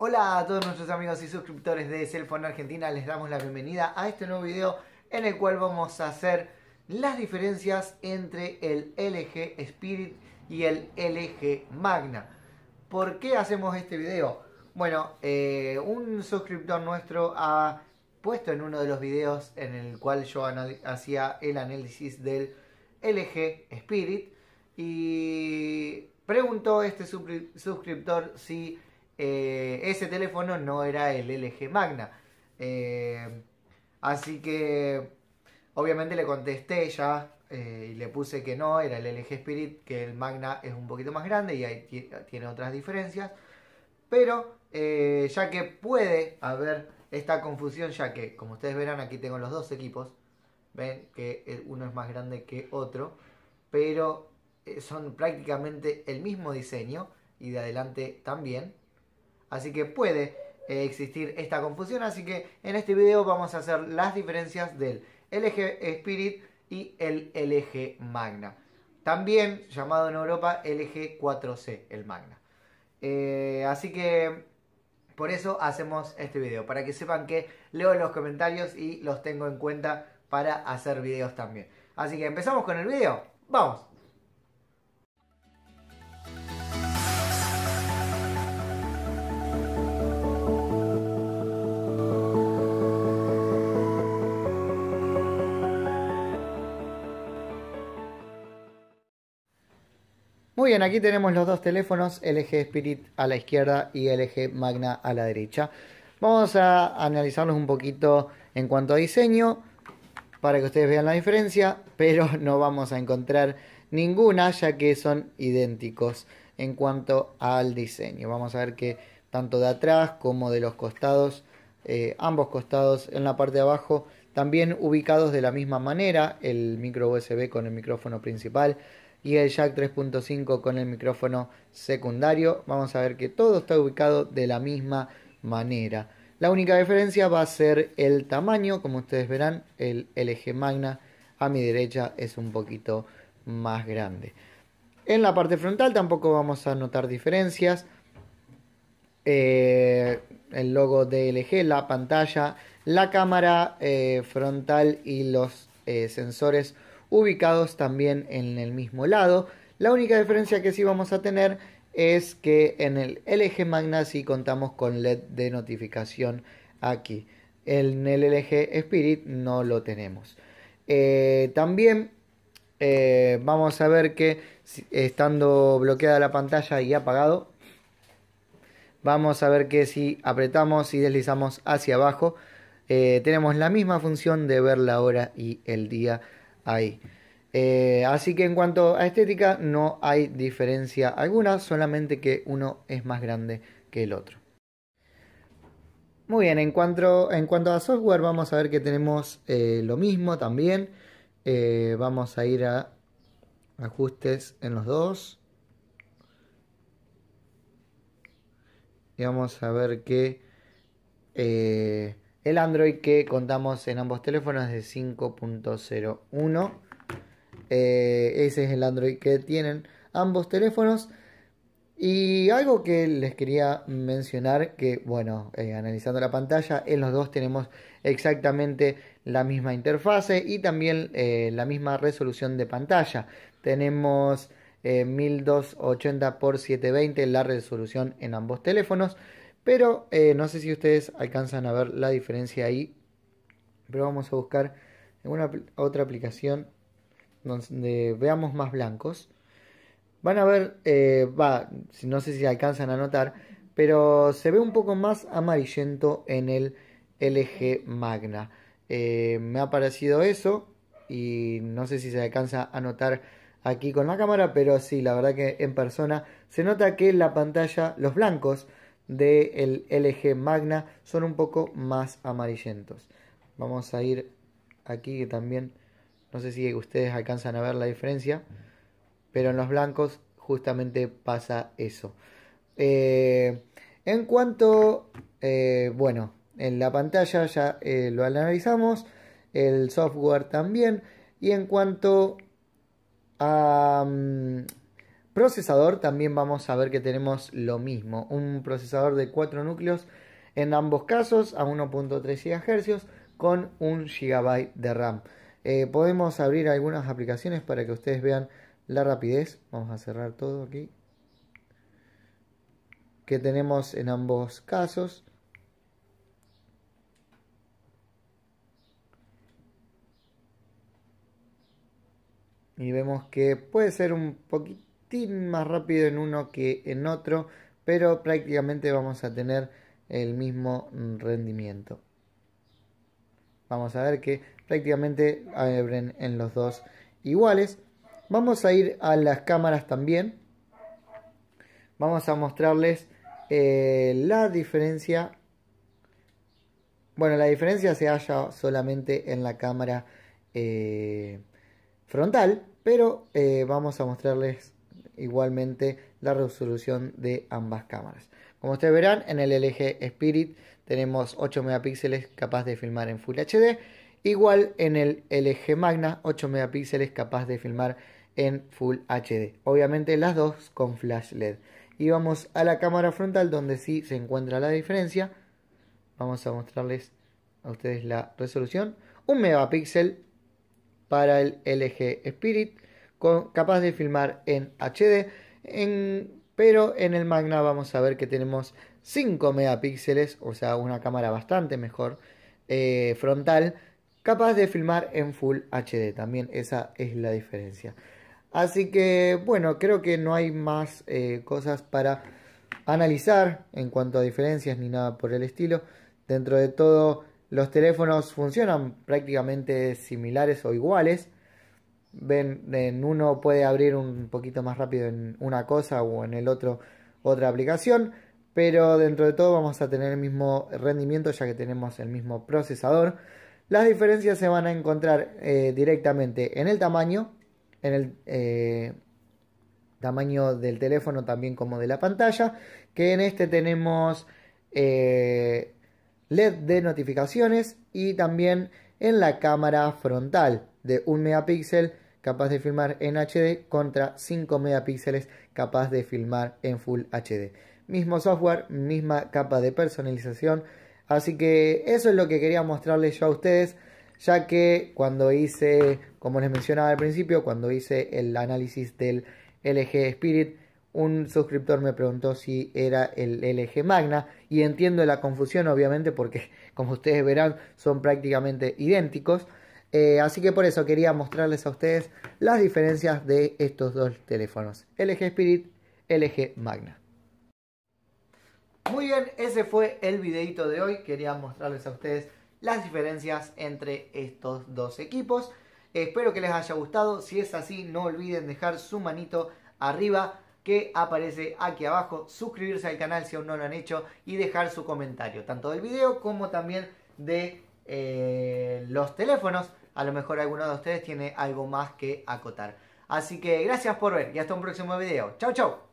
Hola a todos nuestros amigos y suscriptores de Cellphone Argentina, les damos la bienvenida a este nuevo video en el cual vamos a hacer las diferencias entre el LG Spirit y el LG Magna. ¿Por qué hacemos este video? Bueno, eh, un suscriptor nuestro ha puesto en uno de los videos en el cual yo hacía el análisis del LG Spirit y preguntó este suscriptor si eh, ese teléfono no era el LG Magna. Eh, así que obviamente le contesté ya eh, y le puse que no, era el LG Spirit, que el Magna es un poquito más grande y ahí tiene otras diferencias. Pero ya que puede haber esta confusión, ya que como ustedes verán aquí tengo los dos equipos, ven que uno es más grande que otro, pero son prácticamente el mismo diseño y de adelante también. Así que puede eh, existir esta confusión. Así que en este video vamos a hacer las diferencias del LG Spirit y el LG Magna. También llamado en Europa LG 4C, el Magna. Eh, así que por eso hacemos este video, para que sepan que leo los comentarios y los tengo en cuenta para hacer videos también. Así que empezamos con el video. ¡Vamos! bien, aquí tenemos los dos teléfonos, eje Spirit a la izquierda y el eje Magna a la derecha. Vamos a analizarlos un poquito en cuanto a diseño para que ustedes vean la diferencia, pero no vamos a encontrar ninguna ya que son idénticos en cuanto al diseño. Vamos a ver que tanto de atrás como de los costados, eh, ambos costados en la parte de abajo, también ubicados de la misma manera, el micro USB con el micrófono principal, y el jack 3.5 con el micrófono secundario. Vamos a ver que todo está ubicado de la misma manera. La única diferencia va a ser el tamaño, como ustedes verán, el LG Magna a mi derecha es un poquito más grande. En la parte frontal tampoco vamos a notar diferencias. Eh, el logo de LG, la pantalla, la cámara eh, frontal y los eh, sensores ubicados también en el mismo lado. La única diferencia que sí vamos a tener es que en el LG Magna sí contamos con LED de notificación aquí. En el LG Spirit no lo tenemos. Eh, también eh, vamos a ver que estando bloqueada la pantalla y apagado, vamos a ver que si apretamos y deslizamos hacia abajo, eh, tenemos la misma función de ver la hora y el día ahí. Eh, así que en cuanto a estética no hay diferencia alguna, solamente que uno es más grande que el otro. Muy bien, en cuanto, en cuanto a software vamos a ver que tenemos eh, lo mismo también. Eh, vamos a ir a ajustes en los dos. Y vamos a ver que el Android que contamos en ambos teléfonos es de 5.01. Eh, ese es el Android que tienen ambos teléfonos. Y algo que les quería mencionar, que bueno, eh, analizando la pantalla, en los dos tenemos exactamente la misma interfase y también eh, la misma resolución de pantalla. Tenemos 1280 x 720 la resolución en ambos teléfonos. Pero eh, no sé si ustedes alcanzan a ver la diferencia ahí. Pero vamos a buscar una otra aplicación donde veamos más blancos. Van a ver, eh, va, no sé si alcanzan a notar, pero se ve un poco más amarillento en el LG Magna. Eh, me ha parecido eso y no sé si se alcanza a notar aquí con la cámara, pero sí, la verdad que en persona se nota que la pantalla, los blancos del LG Magna son un poco más amarillentos. Vamos a ir aquí que también, no sé si ustedes alcanzan a ver la diferencia, pero en los blancos justamente pasa eso. Eh, en cuanto, eh, bueno, en la pantalla ya eh, lo analizamos, el software también, y en cuanto a... Mm, Procesador también vamos a ver que tenemos lo mismo, un procesador de 4 núcleos en ambos casos a 1.3 GHz con 1 GB de RAM. Eh, podemos abrir algunas aplicaciones para que ustedes vean la rapidez. Vamos a cerrar todo aquí. Que tenemos en ambos casos. Y vemos que puede ser un poquito más rápido en uno que en otro, pero prácticamente vamos a tener el mismo rendimiento. Vamos a ver que prácticamente abren en los dos iguales. Vamos a ir a las cámaras también. Vamos a mostrarles eh, la diferencia. Bueno, la diferencia se halla solamente en la cámara eh, frontal, pero eh, vamos a mostrarles igualmente la resolución de ambas cámaras. Como ustedes verán, en el LG Spirit tenemos 8 megapíxeles capaz de filmar en Full HD, igual en el LG Magna 8 megapíxeles capaz de filmar en Full HD. Obviamente las dos con flash LED. Y vamos a la cámara frontal donde sí se encuentra la diferencia. Vamos a mostrarles a ustedes la resolución. 1 megapíxel para el LG Spirit, capaz de filmar en HD, pero en el Magna vamos a ver que tenemos 5 megapíxeles, o sea, una cámara bastante mejor eh, frontal, capaz de filmar en Full HD, también esa es la diferencia. Así que bueno, creo que no hay más eh, cosas para analizar en cuanto a diferencias ni nada por el estilo. Dentro de todo, los teléfonos funcionan prácticamente similares o iguales ven, en uno puede abrir un poquito más rápido en una cosa o en el otro otra aplicación, pero dentro de todo vamos a tener el mismo rendimiento ya que tenemos el mismo procesador. Las diferencias se van a encontrar eh, directamente en el tamaño, en el eh, tamaño del teléfono también como de la pantalla, que en este tenemos eh, LED de notificaciones y también en la cámara frontal de 1 megapíxel capaz de filmar en HD contra 5 megapíxeles capaz de filmar en Full HD. Mismo software, misma capa de personalización. Así que eso es lo que quería mostrarles yo a ustedes, ya que cuando hice, como les mencionaba al principio, cuando hice el análisis del LG Spirit, un suscriptor me preguntó si era el LG Magna y entiendo la confusión obviamente porque como ustedes verán son prácticamente idénticos. Eh, así que por eso quería mostrarles a ustedes las diferencias de estos dos teléfonos, LG Spirit, LG Magna. Muy bien, ese fue el videito de hoy. Quería mostrarles a ustedes las diferencias entre estos dos equipos. Espero que les haya gustado. Si es así, no olviden dejar su manito arriba que aparece aquí abajo, suscribirse al canal si aún no lo han hecho y dejar su comentario, tanto del video como también de eh, los teléfonos. A lo mejor alguno de ustedes tiene algo más que acotar. Así que gracias por ver y hasta un próximo video. Chau, chau.